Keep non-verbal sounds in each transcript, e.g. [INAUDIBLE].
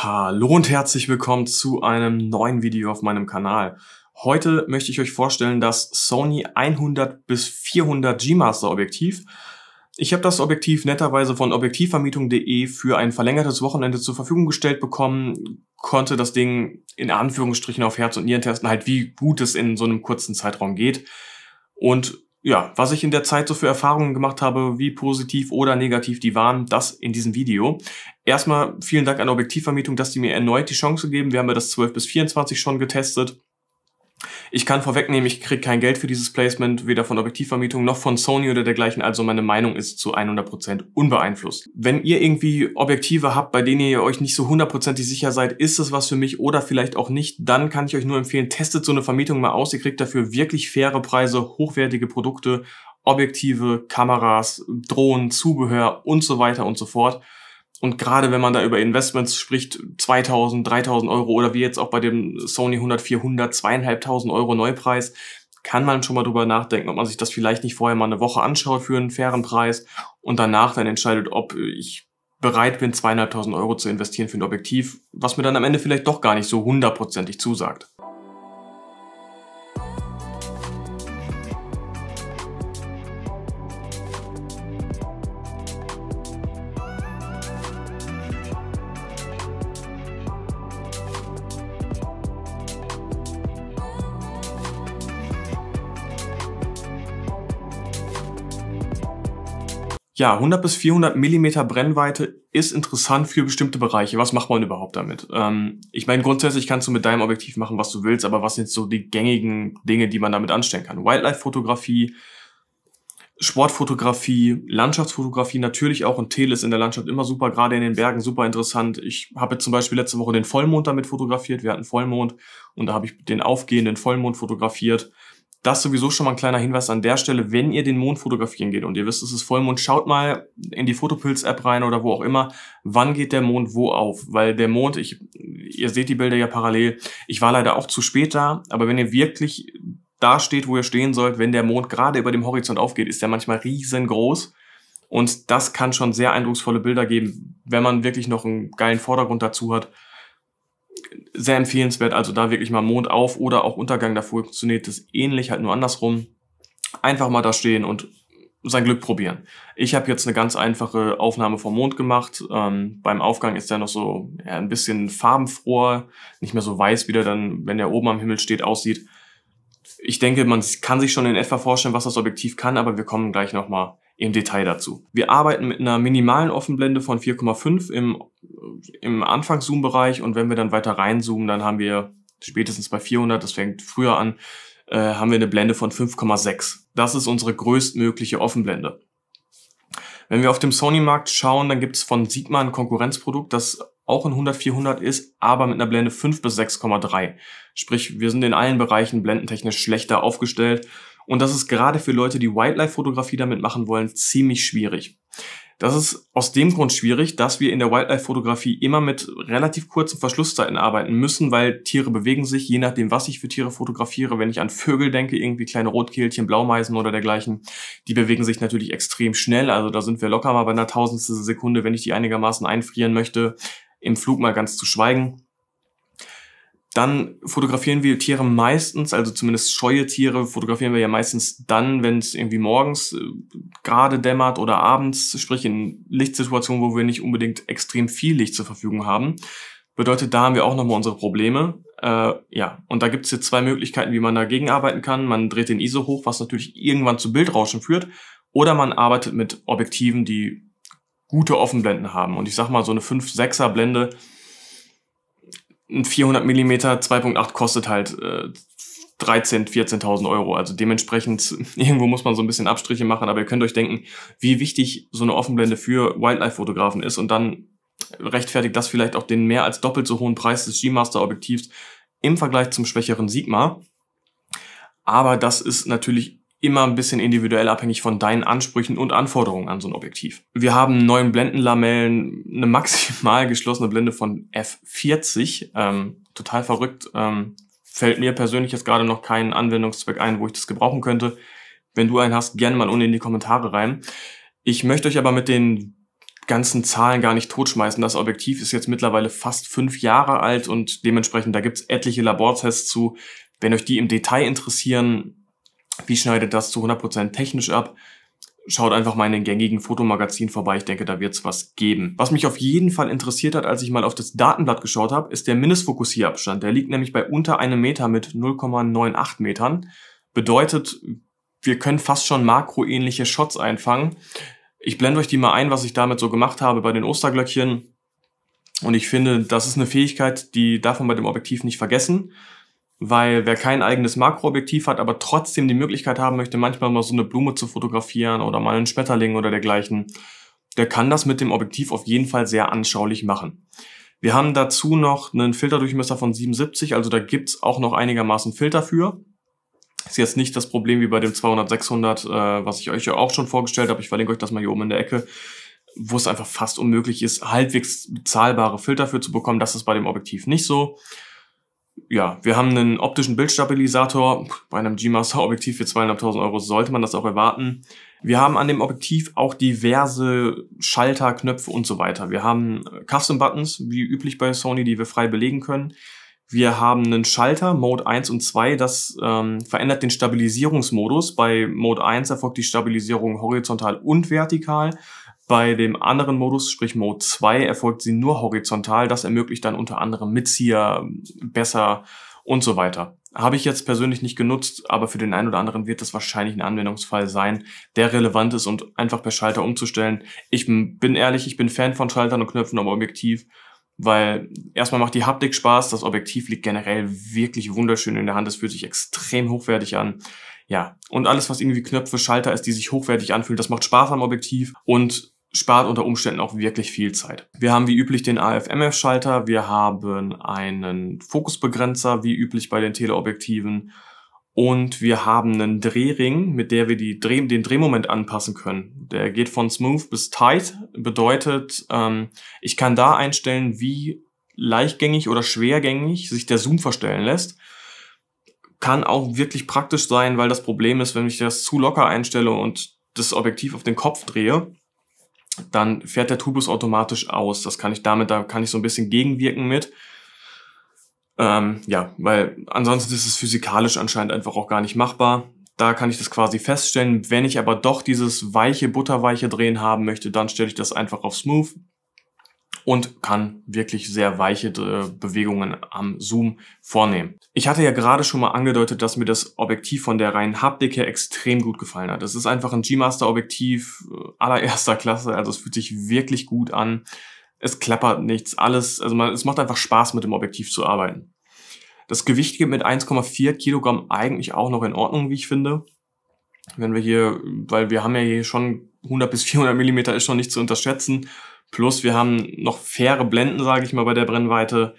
Hallo und herzlich willkommen zu einem neuen Video auf meinem Kanal. Heute möchte ich euch vorstellen das Sony 100 bis 400 G-Master Objektiv. Ich habe das Objektiv netterweise von objektivvermietung.de für ein verlängertes Wochenende zur Verfügung gestellt bekommen, konnte das Ding in Anführungsstrichen auf Herz und Nieren testen, halt wie gut es in so einem kurzen Zeitraum geht. Und ja, was ich in der Zeit so für Erfahrungen gemacht habe, wie positiv oder negativ die waren, das in diesem Video. Erstmal vielen Dank an Objektivvermietung, dass die mir erneut die Chance geben. Wir haben ja das 12 bis 24 schon getestet. Ich kann vorwegnehmen, ich kriege kein Geld für dieses Placement, weder von Objektivvermietung noch von Sony oder dergleichen, also meine Meinung ist zu 100% unbeeinflusst. Wenn ihr irgendwie Objektive habt, bei denen ihr euch nicht so hundertprozentig sicher seid, ist es was für mich oder vielleicht auch nicht, dann kann ich euch nur empfehlen, testet so eine Vermietung mal aus. Ihr kriegt dafür wirklich faire Preise, hochwertige Produkte, Objektive, Kameras, Drohnen, Zubehör und so weiter und so fort. Und gerade wenn man da über Investments spricht, 2000, 3000 Euro oder wie jetzt auch bei dem Sony 100, 400, zweieinhalbtausend Euro Neupreis, kann man schon mal drüber nachdenken, ob man sich das vielleicht nicht vorher mal eine Woche anschaut für einen fairen Preis und danach dann entscheidet, ob ich bereit bin, zweieinhalbtausend Euro zu investieren für ein Objektiv, was mir dann am Ende vielleicht doch gar nicht so hundertprozentig zusagt. ja, 100 bis 400 Millimeter Brennweite ist interessant für bestimmte Bereiche. Was macht man überhaupt damit? Ähm, ich meine, grundsätzlich kannst du mit deinem Objektiv machen, was du willst, aber was sind so die gängigen Dinge, die man damit anstellen kann? Wildlife-Fotografie, Sportfotografie, Landschaftsfotografie natürlich auch und Tele ist in der Landschaft immer super, gerade in den Bergen super interessant. Ich habe zum Beispiel letzte Woche den Vollmond damit fotografiert. Wir hatten Vollmond und da habe ich den aufgehenden Vollmond fotografiert das sowieso schon mal ein kleiner Hinweis an der Stelle, wenn ihr den Mond fotografieren geht und ihr wisst, es ist Vollmond, schaut mal in die Fotopilz-App rein oder wo auch immer, wann geht der Mond wo auf? Weil der Mond, ich, ihr seht die Bilder ja parallel, ich war leider auch zu spät da, aber wenn ihr wirklich da steht, wo ihr stehen sollt, wenn der Mond gerade über dem Horizont aufgeht, ist der manchmal riesengroß. Und das kann schon sehr eindrucksvolle Bilder geben, wenn man wirklich noch einen geilen Vordergrund dazu hat sehr empfehlenswert, also da wirklich mal Mond auf oder auch Untergang, davor funktioniert das ähnlich, halt nur andersrum. Einfach mal da stehen und sein Glück probieren. Ich habe jetzt eine ganz einfache Aufnahme vom Mond gemacht. Ähm, beim Aufgang ist er noch so ja, ein bisschen farbenfroher, nicht mehr so weiß, wie der dann, wenn der oben am Himmel steht, aussieht. Ich denke, man kann sich schon in etwa vorstellen, was das Objektiv kann, aber wir kommen gleich nochmal im Detail dazu. Wir arbeiten mit einer minimalen Offenblende von 4,5 im äh, im anfangszoom bereich und wenn wir dann weiter reinzoomen, dann haben wir spätestens bei 400, das fängt früher an, äh, haben wir eine Blende von 5,6. Das ist unsere größtmögliche Offenblende. Wenn wir auf dem Sony-Markt schauen, dann gibt es von Sigma ein Konkurrenzprodukt, das auch in 100-400 ist, aber mit einer Blende 5 bis 6,3. Sprich, wir sind in allen Bereichen blendentechnisch schlechter aufgestellt. Und das ist gerade für Leute, die Wildlife-Fotografie damit machen wollen, ziemlich schwierig. Das ist aus dem Grund schwierig, dass wir in der Wildlife-Fotografie immer mit relativ kurzen Verschlusszeiten arbeiten müssen, weil Tiere bewegen sich, je nachdem, was ich für Tiere fotografiere. Wenn ich an Vögel denke, irgendwie kleine Rotkehlchen, Blaumeisen oder dergleichen, die bewegen sich natürlich extrem schnell. Also da sind wir locker mal bei einer tausendstel Sekunde, wenn ich die einigermaßen einfrieren möchte, im Flug mal ganz zu schweigen dann fotografieren wir Tiere meistens, also zumindest scheue Tiere fotografieren wir ja meistens dann, wenn es irgendwie morgens äh, gerade dämmert oder abends, sprich in Lichtsituationen, wo wir nicht unbedingt extrem viel Licht zur Verfügung haben. Bedeutet, da haben wir auch nochmal unsere Probleme. Äh, ja, und da gibt es jetzt zwei Möglichkeiten, wie man dagegen arbeiten kann. Man dreht den ISO hoch, was natürlich irgendwann zu Bildrauschen führt, oder man arbeitet mit Objektiven, die gute Offenblenden haben. Und ich sag mal, so eine 5-6er Blende ein 400 mm 2.8 kostet halt äh, 13, 14.000 Euro. Also dementsprechend, [LAUGHS] irgendwo muss man so ein bisschen Abstriche machen, aber ihr könnt euch denken, wie wichtig so eine Offenblende für Wildlife-Fotografen ist und dann rechtfertigt das vielleicht auch den mehr als doppelt so hohen Preis des G-Master-Objektivs im Vergleich zum schwächeren Sigma. Aber das ist natürlich immer ein bisschen individuell abhängig von deinen Ansprüchen und Anforderungen an so ein Objektiv. Wir haben neun Blendenlamellen, eine maximal geschlossene Blende von F40, ähm, total verrückt, ähm, fällt mir persönlich jetzt gerade noch keinen Anwendungszweck ein, wo ich das gebrauchen könnte. Wenn du einen hast, gerne mal unten in die Kommentare rein. Ich möchte euch aber mit den ganzen Zahlen gar nicht totschmeißen. Das Objektiv ist jetzt mittlerweile fast fünf Jahre alt und dementsprechend, da gibt's etliche Labortests zu. Wenn euch die im Detail interessieren, wie schneidet das zu 100% technisch ab? Schaut einfach mal in den gängigen Fotomagazinen vorbei, ich denke, da wird's was geben. Was mich auf jeden Fall interessiert hat, als ich mal auf das Datenblatt geschaut habe, ist der Mindestfokussierabstand. Der liegt nämlich bei unter einem Meter mit 0,98 Metern. Bedeutet, wir können fast schon makroähnliche Shots einfangen. Ich blende euch die mal ein, was ich damit so gemacht habe bei den Osterglöckchen. Und ich finde, das ist eine Fähigkeit, die darf man bei dem Objektiv nicht vergessen weil wer kein eigenes Makroobjektiv hat, aber trotzdem die Möglichkeit haben möchte, manchmal mal so eine Blume zu fotografieren oder mal einen Schmetterling oder dergleichen, der kann das mit dem Objektiv auf jeden Fall sehr anschaulich machen. Wir haben dazu noch einen Filterdurchmesser von 77, also da gibt's auch noch einigermaßen Filter für. Ist jetzt nicht das Problem wie bei dem 200-600, äh, was ich euch ja auch schon vorgestellt habe. Ich verlinke euch das mal hier oben in der Ecke, wo es einfach fast unmöglich ist, halbwegs bezahlbare Filter für zu bekommen. Das ist bei dem Objektiv nicht so ja, wir haben einen optischen Bildstabilisator. Bei einem G-Master-Objektiv für 2.500 Euro sollte man das auch erwarten. Wir haben an dem Objektiv auch diverse Schalter, Knöpfe und so weiter. Wir haben äh, Custom-Buttons, wie üblich bei Sony, die wir frei belegen können. Wir haben einen Schalter, Mode 1 und 2, das ähm, verändert den Stabilisierungsmodus. Bei Mode 1 erfolgt die Stabilisierung horizontal und vertikal. Bei dem anderen Modus, sprich Mode 2, erfolgt sie nur horizontal. Das ermöglicht dann unter anderem Mitzieher besser und so weiter. Habe ich jetzt persönlich nicht genutzt, aber für den einen oder anderen wird das wahrscheinlich ein Anwendungsfall sein, der relevant ist und einfach per Schalter umzustellen. Ich bin ehrlich, ich bin Fan von Schaltern und Knöpfen am Objektiv, weil erstmal macht die Haptik Spaß, das Objektiv liegt generell wirklich wunderschön in der Hand, es fühlt sich extrem hochwertig an. Ja, und alles, was irgendwie Knöpfe, Schalter ist, die sich hochwertig anfühlen, das macht Spaß am Objektiv und spart unter Umständen auch wirklich viel Zeit. Wir haben wie üblich den AFMF-Schalter, wir haben einen Fokusbegrenzer, wie üblich bei den Teleobjektiven, und wir haben einen Drehring, mit der wir die Dreh den Drehmoment anpassen können. Der geht von smooth bis tight, bedeutet, ähm, ich kann da einstellen, wie leichtgängig oder schwergängig sich der Zoom verstellen lässt. Kann auch wirklich praktisch sein, weil das Problem ist, wenn ich das zu locker einstelle und das Objektiv auf den Kopf drehe, dann fährt der Tubus automatisch aus. Das kann ich damit, da kann ich so ein bisschen gegenwirken mit. Ähm, ja, weil ansonsten ist es physikalisch anscheinend einfach auch gar nicht machbar. Da kann ich das quasi feststellen. Wenn ich aber doch dieses weiche, butterweiche Drehen haben möchte, dann stelle ich das einfach auf Smooth und kann wirklich sehr weiche äh, Bewegungen am Zoom vornehmen. Ich hatte ja gerade schon mal angedeutet, dass mir das Objektiv von der reinen Haptik her extrem gut gefallen hat. Es ist einfach ein G-Master Objektiv äh, allererster Klasse, also es fühlt sich wirklich gut an. Es klappert nichts, alles, also man, es macht einfach Spaß mit dem Objektiv zu arbeiten. Das Gewicht geht mit 1,4 Kilogramm eigentlich auch noch in Ordnung, wie ich finde. Wenn wir hier, weil wir haben ja hier schon 100 bis 400 Millimeter ist schon nicht zu unterschätzen Plus wir haben noch faire Blenden, sage ich mal, bei der Brennweite.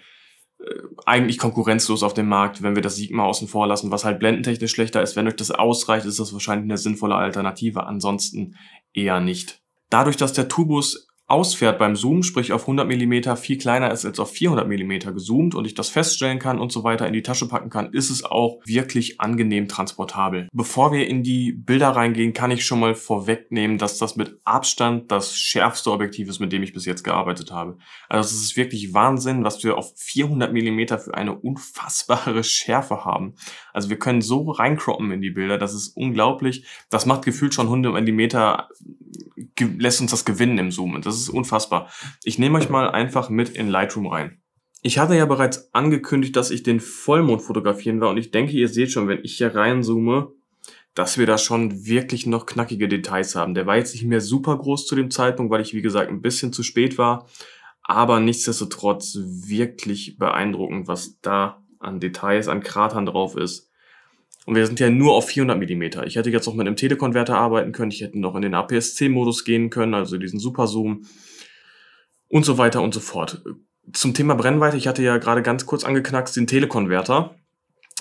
Äh, eigentlich konkurrenzlos auf dem Markt, wenn wir das Sigma außen vor lassen, was halt blendentechnisch schlechter ist. Wenn euch das ausreicht, ist das wahrscheinlich eine sinnvolle Alternative. Ansonsten eher nicht. Dadurch, dass der Tubus ausfährt beim Zoom, sprich auf 100 mm viel kleiner ist als auf 400 mm gezoomt und ich das feststellen kann und so weiter in die Tasche packen kann, ist es auch wirklich angenehm transportabel. Bevor wir in die Bilder reingehen, kann ich schon mal vorwegnehmen, dass das mit Abstand das schärfste Objektiv ist, mit dem ich bis jetzt gearbeitet habe. Also es ist wirklich Wahnsinn, was wir auf 400 mm für eine unfassbare Schärfe haben. Also wir können so reinkroppen in die Bilder, das ist unglaublich. Das macht gefühlt schon 100 mm, lässt uns das gewinnen im Zoom. Und das ist unfassbar. Ich nehme euch mal einfach mit in Lightroom rein. Ich hatte ja bereits angekündigt, dass ich den Vollmond fotografieren war und ich denke, ihr seht schon, wenn ich hier reinzoome, dass wir da schon wirklich noch knackige Details haben. Der war jetzt nicht mehr super groß zu dem Zeitpunkt, weil ich, wie gesagt, ein bisschen zu spät war. Aber nichtsdestotrotz wirklich beeindruckend, was da an Details, an Kratern drauf ist. Und wir sind ja nur auf 400 mm. Ich hätte jetzt noch mit einem Telekonverter arbeiten können. Ich hätte noch in den APS-C-Modus gehen können, also diesen Super-Zoom und so weiter und so fort. Zum Thema Brennweite, ich hatte ja gerade ganz kurz angeknackst den Telekonverter.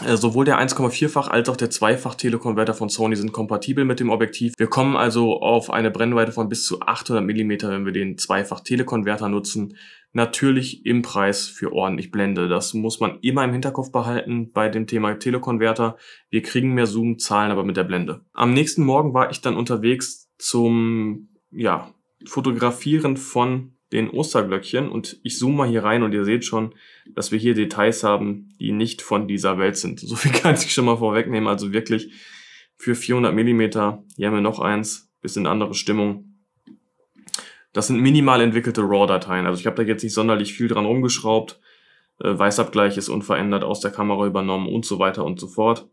Äh, sowohl der 1,4-fach als auch der 2 fach Telekonverter von Sony sind kompatibel mit dem Objektiv. Wir kommen also auf eine Brennweite von bis zu 800 mm, wenn wir den 2 fach Telekonverter nutzen natürlich im Preis für ordentlich Blende. Das muss man immer im Hinterkopf behalten bei dem Thema Telekonverter. Wir kriegen mehr Zoom, zahlen aber mit der Blende. Am nächsten Morgen war ich dann unterwegs zum ja, Fotografieren von den Osterglöckchen und ich zoome mal hier rein und ihr seht schon, dass wir hier Details haben, die nicht von dieser Welt sind. So viel [LAUGHS] kann ich schon mal vorwegnehmen. Also wirklich für 400 Millimeter. hier haben wir noch eins, bisschen andere Stimmung das sind minimal entwickelte RAW-Dateien. Also ich habe da jetzt nicht sonderlich viel dran rumgeschraubt. Äh, Weißabgleich ist unverändert aus der Kamera übernommen und so weiter und so fort.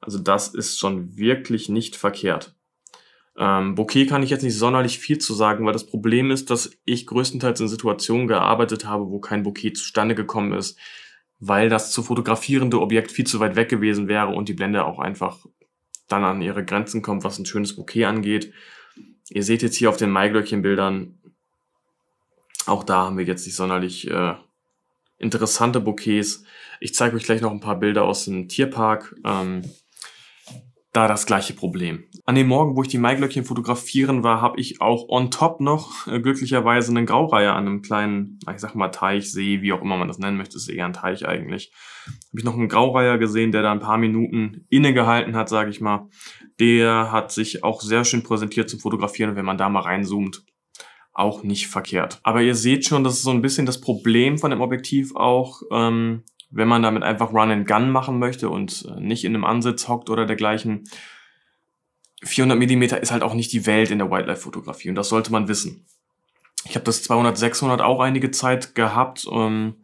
Also das ist schon wirklich nicht verkehrt. Ähm, Bokeh kann ich jetzt nicht sonderlich viel zu sagen, weil das Problem ist, dass ich größtenteils in Situationen gearbeitet habe, wo kein Bokeh zustande gekommen ist, weil das zu fotografierende Objekt viel zu weit weg gewesen wäre und die Blende auch einfach dann an ihre Grenzen kommt, was ein schönes Bouquet angeht. Ihr seht jetzt hier auf den Maiglöckchenbildern, auch da haben wir jetzt nicht sonderlich äh, interessante Bouquets. Ich zeige euch gleich noch ein paar Bilder aus dem Tierpark. Ähm, da das gleiche Problem. An dem Morgen, wo ich die Maiglöckchen fotografieren war, habe ich auch on top noch äh, glücklicherweise einen Graureiher an einem kleinen, ich sag mal Teich, See, wie auch immer man das nennen möchte, ist eher ein Teich eigentlich. Habe ich noch einen Graureiher gesehen, der da ein paar Minuten innegehalten hat, sage ich mal. Der hat sich auch sehr schön präsentiert zum Fotografieren, wenn man da mal reinzoomt auch nicht verkehrt. Aber ihr seht schon, das ist so ein bisschen das Problem von dem Objektiv auch, ähm, wenn man damit einfach Run and Gun machen möchte und äh, nicht in einem Ansitz hockt oder dergleichen. 400 Millimeter ist halt auch nicht die Welt in der Wildlife-Fotografie und das sollte man wissen. Ich habe das 200-600 auch einige Zeit gehabt. Ähm,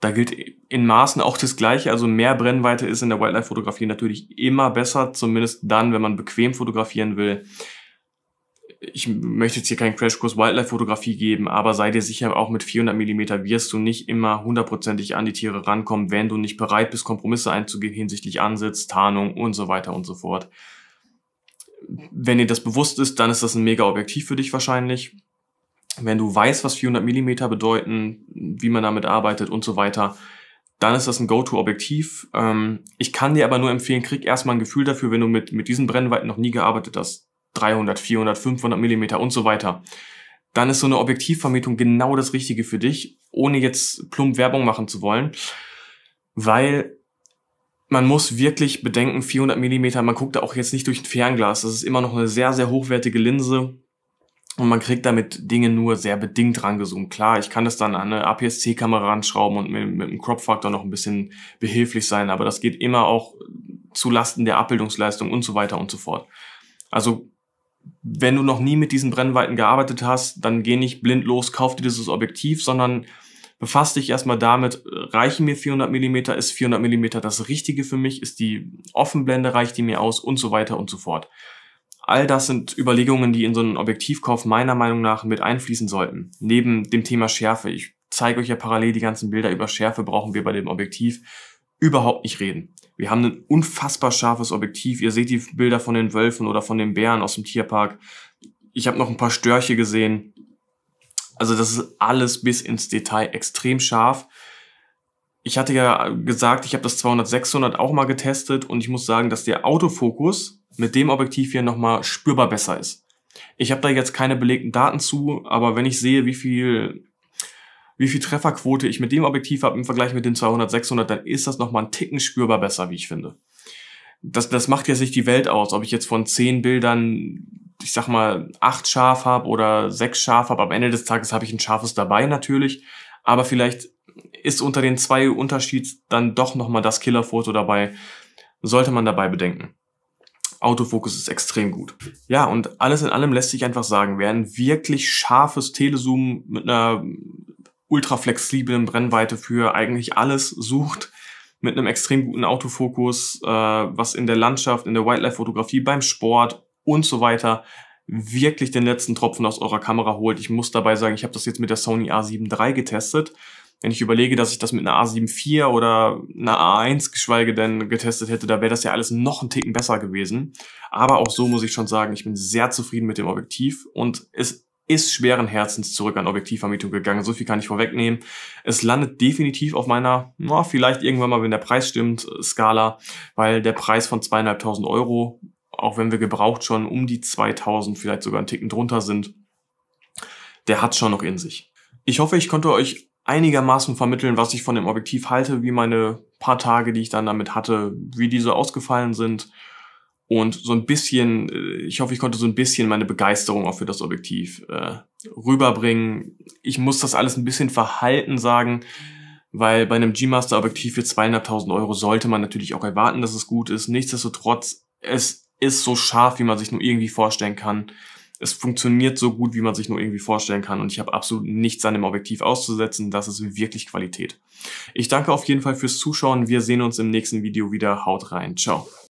da gilt in Maßen auch das Gleiche. Also mehr Brennweite ist in der Wildlife-Fotografie natürlich immer besser, zumindest dann, wenn man bequem fotografieren will ich möchte jetzt hier keinen Crashkurs Wildlife-Fotografie geben, aber sei dir sicher, auch mit 400 Millimeter wirst du nicht immer hundertprozentig an die Tiere rankommen, wenn du nicht bereit bist, Kompromisse einzugehen hinsichtlich Ansitz, Tarnung und so weiter und so fort. Wenn dir das bewusst ist, dann ist das ein mega Objektiv für dich wahrscheinlich. Wenn du weißt, was 400 Millimeter bedeuten, wie man damit arbeitet und so weiter, dann ist das ein Go-To-Objektiv. Ähm, ich kann dir aber nur empfehlen, krieg erstmal ein Gefühl dafür, wenn du mit, mit diesen Brennweiten noch nie gearbeitet hast 300, 400, 500 Millimeter und so weiter, dann ist so eine Objektivvermietung genau das Richtige für dich, ohne jetzt plump Werbung machen zu wollen, weil man muss wirklich bedenken, 400 Millimeter, man guckt da auch jetzt nicht durch ein Fernglas, das ist immer noch eine sehr, sehr hochwertige Linse und man kriegt damit Dinge nur sehr bedingt rangezoomt. Klar, ich kann das dann an eine APS-C-Kamera ranschrauben und mit, mit einem Crop-Faktor noch ein bisschen behilflich sein, aber das geht immer auch zu Lasten der Abbildungsleistung und so weiter und so fort. Also wenn du noch nie mit diesen Brennweiten gearbeitet hast, dann geh nicht blind los, kauf dir dieses Objektiv, sondern befass dich erstmal damit, reichen mir 400 Millimeter, ist 400 Millimeter das Richtige für mich, ist die Offenblende, reicht die mir aus und so weiter und so fort. All das sind Überlegungen, die in so einen Objektivkauf meiner Meinung nach mit einfließen sollten. Neben dem Thema Schärfe. Ich zeige euch ja parallel die ganzen Bilder über Schärfe brauchen wir bei dem Objektiv überhaupt nicht reden. Wir haben ein unfassbar scharfes Objektiv. Ihr seht die Bilder von den Wölfen oder von den Bären aus dem Tierpark. Ich habe noch ein paar Störche gesehen. Also das ist alles bis ins Detail extrem scharf. Ich hatte ja gesagt, ich habe das 200-600 auch mal getestet und ich muss sagen, dass der Autofokus mit dem Objektiv hier nochmal spürbar besser ist. Ich habe da jetzt keine belegten Daten zu, aber wenn ich sehe, wie viel wie viel Trefferquote ich mit dem Objektiv habe im Vergleich mit dem 200-600, dann ist das nochmal einen Ticken spürbar besser, wie ich finde. Das, das macht jetzt nicht die Welt aus, ob ich jetzt von zehn Bildern, ich sag mal, acht scharf habe oder sechs scharf habe. Am Ende des Tages habe ich ein scharfes dabei natürlich, aber vielleicht ist unter den zwei Unterschieds dann doch nochmal das Killerfoto dabei. Sollte man dabei bedenken. Autofokus ist extrem gut. Ja, und alles in allem lässt sich einfach sagen, wer ein wirklich scharfes Telezoom mit einer ultra flexiblen Brennweite für eigentlich alles sucht, mit einem extrem guten Autofokus, äh, was in der Landschaft, in der Wildlife-Fotografie, beim Sport und so weiter wirklich den letzten Tropfen aus eurer Kamera holt. Ich muss dabei sagen, ich habe das jetzt mit der Sony A7 III getestet. Wenn ich überlege, dass ich das mit einer A7 IV oder einer A1 geschweige denn getestet hätte, da wäre das ja alles noch einen Ticken besser gewesen. Aber auch so muss ich schon sagen, ich bin sehr zufrieden mit dem Objektiv und es ist schweren Herzens zurück an Objektivvermietung gegangen. So viel kann ich vorwegnehmen. Es landet definitiv auf meiner, na, vielleicht irgendwann mal, wenn der Preis stimmt, äh, Skala, weil der Preis von zweieinhalbtausend Euro, auch wenn wir gebraucht schon um die 2000, vielleicht sogar einen Ticken drunter sind, der hat schon noch in sich. Ich hoffe, ich konnte euch einigermaßen vermitteln, was ich von dem Objektiv halte, wie meine paar Tage, die ich dann damit hatte, wie diese ausgefallen sind und so ein bisschen, äh, ich hoffe, ich konnte so ein bisschen meine Begeisterung auch für das Objektiv äh, rüberbringen. Ich muss das alles ein bisschen verhalten sagen, weil bei einem G-Master Objektiv für 200.000 Euro sollte man natürlich auch erwarten, dass es gut ist. Nichtsdestotrotz, es ist so scharf, wie man sich nur irgendwie vorstellen kann. Es funktioniert so gut, wie man sich nur irgendwie vorstellen kann. Und ich habe absolut nichts an dem Objektiv auszusetzen. Das ist wirklich Qualität. Ich danke auf jeden Fall fürs Zuschauen. Wir sehen uns im nächsten Video wieder. Haut rein. Ciao.